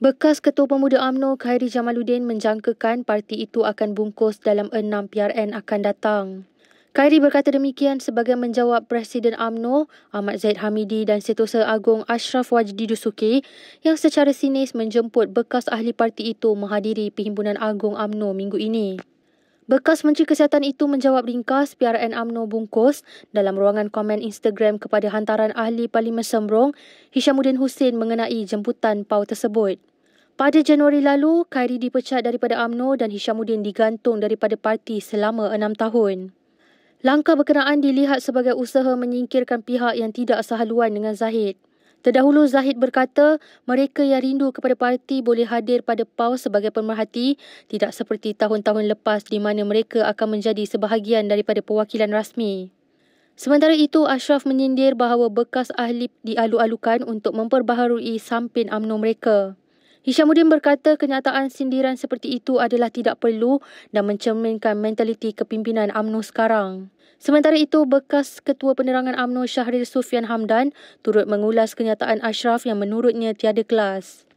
Bekas Ketua Pemuda AMNO Khairi Jamaluddin menjangkakan parti itu akan bungkus dalam enam PRN akan datang. Khairi berkata demikian sebagai menjawab Presiden AMNO Ahmad Zaid Hamidi dan Setosa Agong Ashraf Wajdi Dusuki yang secara sinis menjemput bekas ahli parti itu menghadiri Perhimpunan Agong AMNO minggu ini. Bekas Menteri Kesihatan itu menjawab ringkas PRN AMNO bungkus dalam ruangan komen Instagram kepada hantaran ahli Parlimen Sembrong Hishamuddin Hussein mengenai jemputan PAU tersebut. Pada Januari lalu, Khairi dipecat daripada AMNO dan Hishamuddin digantung daripada parti selama enam tahun. Langkah berkenaan dilihat sebagai usaha menyingkirkan pihak yang tidak sehaluan dengan Zahid. Terdahulu Zahid berkata, mereka yang rindu kepada parti boleh hadir pada PAU sebagai pemerhati, tidak seperti tahun-tahun lepas di mana mereka akan menjadi sebahagian daripada perwakilan rasmi. Sementara itu, Ashraf menyindir bahawa bekas ahli dialu-alukan untuk memperbaharui samping AMNO mereka. Hishamuddin berkata kenyataan sindiran seperti itu adalah tidak perlu dan mencerminkan mentaliti kepimpinan AMNO sekarang. Sementara itu, bekas Ketua Penerangan AMNO Syahrir Sufian Hamdan turut mengulas kenyataan Ashraf yang menurutnya tiada kelas.